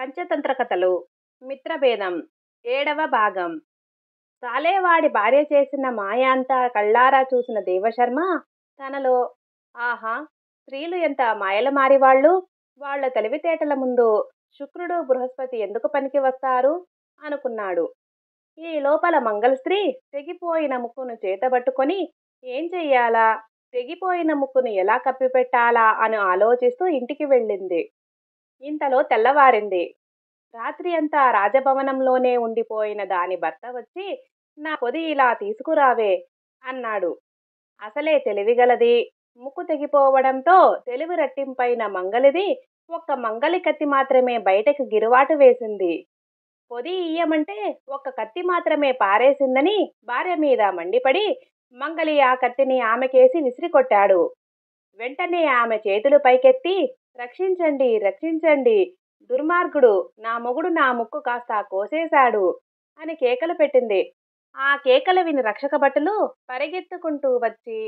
పంచతంత్ర కథలు మిత్రభేదం ఏడవ భాగం సాలేవాడి భార్య చేసిన మాయాంత కళ్ళారా చూసిన దేవశర్మ తనలో ఆహా స్త్రీలు ఎంత మాయల మారివాళ్ళు వాళ్ల తెలివితేటల ముందు శుక్రుడు బృహస్పతి ఎందుకు పనికి వస్తారు అనుకున్నాడు ఈ లోపల మంగళశ్రీ తెగిపోయిన ముక్కును చేతబట్టుకొని ఏం చెయ్యాలా తెగిపోయిన ముక్కును ఎలా కప్పిపెట్టాలా అని ఆలోచిస్తూ ఇంటికి వెళ్ళింది ఇంతలో తెల్లవారింది రాత్రి అంతా రాజభవనంలోనే ఉండిపోయిన దాని భర్త వచ్చి నా పొది ఇలా తీసుకురావే అన్నాడు అసలే తెలివిగలది ముక్కు తెగిపోవడంతో తెలివి రట్టింపైన మంగలిది ఒక్క మంగలి కత్తి మాత్రమే బయటకు గిరువాటు వేసింది పొది ఇయ్యమంటే ఒక్క కత్తి మాత్రమే పారేసిందని భార్య మీద మండిపడి మంగలి ఆ కత్తిని ఆమెకేసి విసిరికొట్టాడు వెంటనే ఆమె చేతులు పైకెత్తి రక్షించండి రక్షించండి దుర్మార్గుడు నా మొగుడు నా ముక్కు కాస్త కోసేశాడు అని కేకలు పెట్టింది ఆ కేకలు విని రక్షక భటులు పరిగెత్తుకుంటూ వచ్చి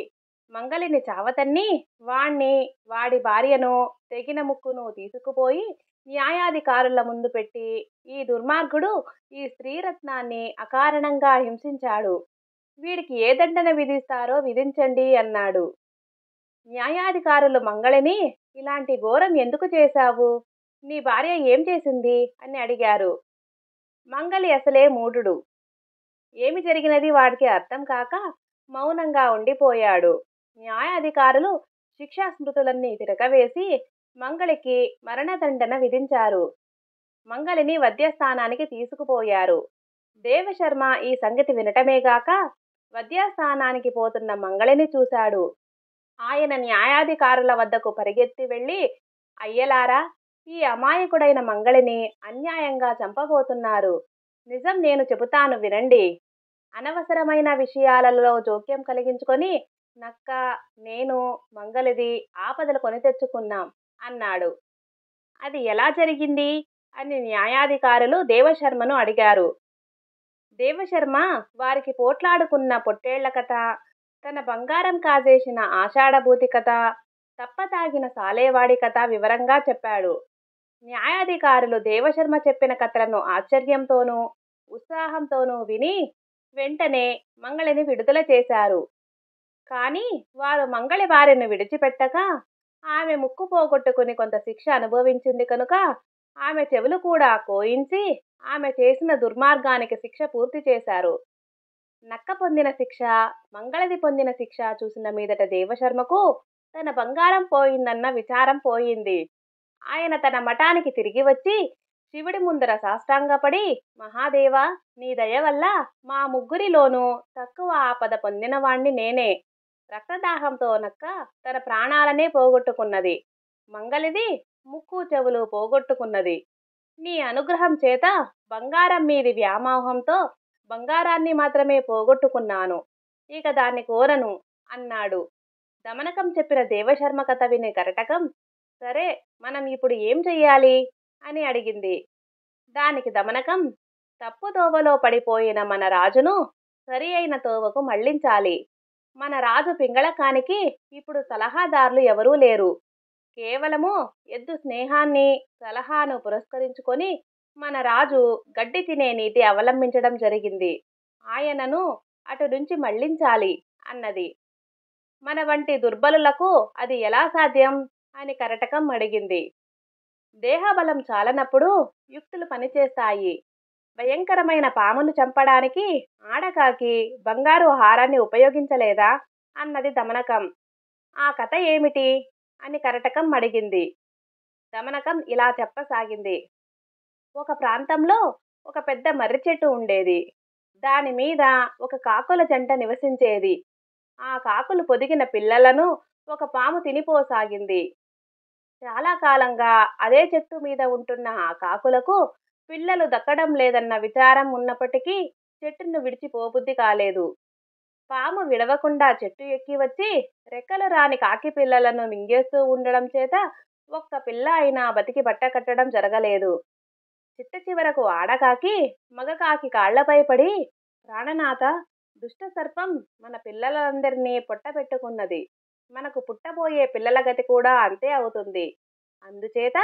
మంగలిని చావతన్ని వాణ్ణి వాడి భార్యను తెగిన ముక్కును తీసుకుపోయి న్యాయాధికారుల ముందు పెట్టి ఈ దుర్మార్గుడు ఈ స్త్రీరత్నాన్ని అకారణంగా హింసించాడు వీడికి ఏ దండన విధిస్తారో విధించండి అన్నాడు న్యాయాధికారులు మంగళిని ఇలాంటి ఘోరం ఎందుకు చేశావు నీ భార్య ఏం చేసింది అని అడిగారు మంగలి అసలే మూఢుడు ఏమి జరిగినది వాడికి అర్థం కాక మౌనంగా ఉండిపోయాడు న్యాయాధికారులు శిక్షా స్మృతులన్నీ తిరగవేసి మంగళికి మరణదండన విధించారు మంగళిని వద్యస్థానానికి తీసుకుపోయారు దేవశర్మ ఈ సంగతి వినటమేగాక వద్యాస్థానానికి పోతున్న మంగళిని చూశాడు ఆయన న్యాయాధికారుల వద్దకు పరిగెత్తి వెళ్ళి అయ్యలారా ఈ అమాయకుడైన మంగళిని అన్యాయంగా చంపబోతున్నారు నిజం నేను చెబుతాను వినండి అనవసరమైన విషయాలలో జోక్యం కలిగించుకొని నక్క నేను మంగళిది ఆపదలు కొని తెచ్చుకున్నాం అన్నాడు అది ఎలా జరిగింది అని న్యాయాధికారులు దేవశర్మను అడిగారు దేవశర్మ వారికి పోట్లాడుకున్న పొట్టేళ్ల కథ తన బంగారం కాజేసిన ఆషాఢభూతి కథ తప్పతాగిన సాలేవాడి కథ వివరంగా చెప్పాడు న్యాయాధికారులు దేవశర్మ చెప్పిన కథలను ఆశ్చర్యంతోనూ ఉత్సాహంతోనూ విని వెంటనే మంగళిని విడుదల చేశారు కానీ వారు మంగళి వారిని విడిచిపెట్టక ఆమె ముక్కు పోగొట్టుకుని కొంత శిక్ష అనుభవించింది కనుక ఆమె చెవులు కూడా కోయించి ఆమె చేసిన దుర్మార్గానికి శిక్ష పూర్తి చేశారు నక్క పొందిన శిక్ష మంగళది పొందిన శిక్ష చూసిన మీదట దేవశర్మకు తన బంగారం పోయిందన్న విచారం పోయింది ఆయన తన మఠానికి తిరిగి వచ్చి శివుడి ముందర సాష్టాంగపడి మహాదేవ నీ దయ వల్ల మా ముగ్గురిలోనూ తక్కువ ఆపద పొందినవాణ్ణి నేనే రక్తదాహంతో నక్క తన ప్రాణాలనే పోగొట్టుకున్నది మంగళిది ముక్కు చెవులు పోగొట్టుకున్నది నీ అనుగ్రహం చేత బంగారం మీది వ్యామోహంతో బంగారాన్ని మాత్రమే పోగొట్టుకున్నాను ఇక దాన్ని కోరను అన్నాడు దమనకం చెప్పిన దేవశర్మ కథ విని కరటకం సరే మనం ఇప్పుడు ఏం చెయ్యాలి అని అడిగింది దానికి దమనకం తప్పు తోవలో పడిపోయిన మన రాజును సరి అయిన తోవకు మళ్లించాలి మన రాజు పింగళకానికి ఇప్పుడు సలహాదారులు ఎవరూ లేరు కేవలము ఎద్దు స్నేహాన్ని సలహాను పురస్కరించుకొని మన రాజు గడ్డి తినే నీతి అవలంబించడం జరిగింది ఆయనను అటు నుంచి మళ్లించాలి అన్నది మన వంటి దుర్బలులకు అది ఎలా సాధ్యం అని కరటకం అడిగింది దేహబలం చాలనప్పుడు యుక్తులు పనిచేస్తాయి భయంకరమైన పామును చంపడానికి ఆడకాకి బంగారు హారాన్ని ఉపయోగించలేదా అన్నది దమనకం ఆ కథ ఏమిటి అని కరటకం అడిగింది దమనకం ఇలా చెప్పసాగింది ఒక ప్రాంతంలో ఒక పెద్ద మర్రి చెట్టు ఉండేది దాని మీద ఒక కాకుల జంట నివసించేది ఆ కాకులు పొదిగిన పిల్లలను ఒక పాము తినిపోసాగింది చాలా కాలంగా అదే చెట్టు మీద ఉంటున్న ఆ కాకులకు పిల్లలు దక్కడం లేదన్న విచారం ఉన్నప్పటికీ చెట్టును విడిచిపోబుద్ధి కాలేదు పాము విడవకుండా చెట్టు ఎక్కి వచ్చి రెక్కలు రాని కాకి పిల్లలను మింగేస్తూ ఉండడం చేత ఒక్క పిల్ల అయినా బతికి బట్ట కట్టడం జరగలేదు చిట్ట చివరకు ఆడకాకి మగకాకి కాళ్లపై పడి ప్రాణనాథ దుష్ట సర్పం మన పిల్లలందరినీ పొట్ట పెట్టుకున్నది మనకు పుట్టబోయే పిల్లల గతి కూడా అంతే అవుతుంది అందుచేత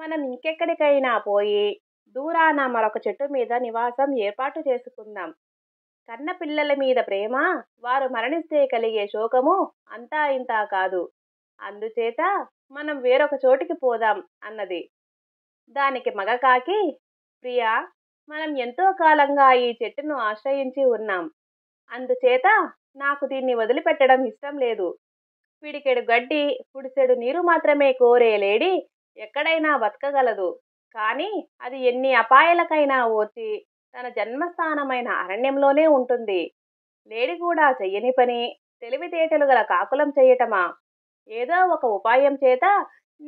మనం ఇంకెక్కడికైనా పోయి దూరాన మరొక చెట్టు మీద నివాసం ఏర్పాటు చేసుకుందాం కన్న పిల్లల మీద ప్రేమ వారు మరణిస్తే కలిగే శోకము అంతా ఇంతా కాదు అందుచేత మనం వేరొక చోటికి పోదాం అన్నది దానికి మగ కాకి ప్రియా మనం ఎంతో కాలంగా ఈ చెట్టును ఆశ్రయించి ఉన్నాం అందుచేత నాకు దీన్ని వదిలిపెట్టడం ఇష్టం లేదు పిడికెడు గడ్డి పుడిసెడు నీరు మాత్రమే కోరే లేడి ఎక్కడైనా బతకగలదు కానీ అది ఎన్ని అపాయాలకైనా ఓచి తన జన్మస్థానమైన అరణ్యంలోనే ఉంటుంది లేడి కూడా చెయ్యని పని తెలివితేటలు గల కాకులం చెయ్యటమా ఏదో ఒక ఉపాయం చేత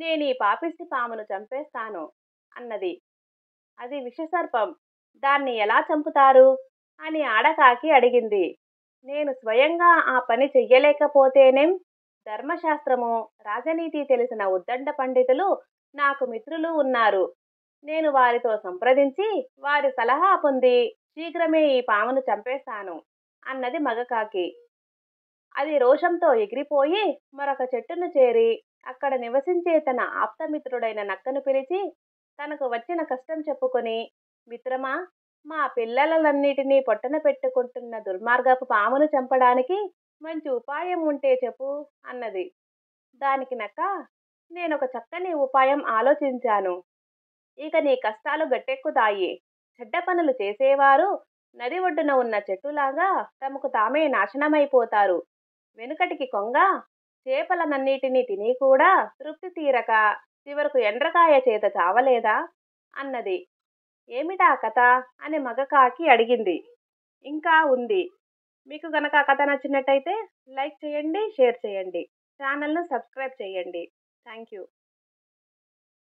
నేను ఈ పాపిష్టి పామును చంపేస్తాను అన్నది అది విషసర్పం దాన్ని ఎలా చంపుతారు అని ఆడకాకి అడిగింది నేను స్వయంగా ఆ పని చెయ్యలేకపోతేనేం ధర్మశాస్త్రము రాజనీతి తెలిసిన ఉద్దండ పండితులు నాకు మిత్రులు ఉన్నారు నేను వారితో సంప్రదించి వారి సలహా పొంది శీఘ్రమే ఈ పామును చంపేస్తాను అన్నది మగకాకి అది రోషంతో ఎగిరిపోయి మరొక చెట్టును చేరి అక్కడ నివసించే తన ఆప్తమిత్రుడైన నక్కను పిలిచి తనకు వచ్చిన కష్టం చెప్పుకొని మిత్రమా మా పిల్లలన్నిటినీ పొట్టన పెట్టుకుంటున్న దుర్మార్గపు పామును చంపడానికి మంచి ఉపాయం ఉంటే చెప్పు అన్నది దానికి నక్క నేను ఒక చక్కని ఉపాయం ఆలోచించాను ఇక నీ కష్టాలు గట్టెక్కుతాయి చెడ్డ పనులు చేసేవారు నది ఒడ్డున ఉన్న చెట్టులాగా తమకు తామే నాశనమైపోతారు వెనుకటికి కొంగ చేపలనన్నిటినీ తిని కూడా తృప్తి తీరక చివరకు ఎండ్రకాయ చేత చావలేదా అన్నది ఏమిటా కథ అని మగకాకి అడిగింది ఇంకా ఉంది మీకు కనుక కథ నచ్చినట్టయితే లైక్ చేయండి షేర్ చేయండి ఛానల్ను సబ్స్క్రైబ్ చేయండి థ్యాంక్ యూ